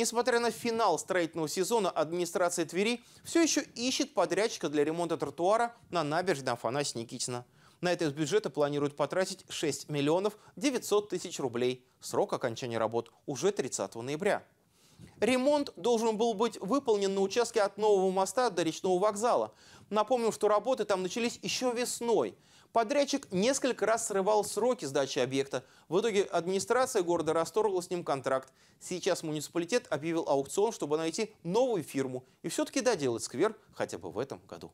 Несмотря на финал строительного сезона, администрация Твери все еще ищет подрядчика для ремонта тротуара на набережной Афанасия Никитина. На это из бюджета планируют потратить 6 миллионов 900 тысяч рублей. Срок окончания работ уже 30 ноября. Ремонт должен был быть выполнен на участке от Нового моста до речного вокзала. Напомним, что работы там начались еще весной – Подрядчик несколько раз срывал сроки сдачи объекта. В итоге администрация города расторгла с ним контракт. Сейчас муниципалитет объявил аукцион, чтобы найти новую фирму и все-таки доделать сквер хотя бы в этом году.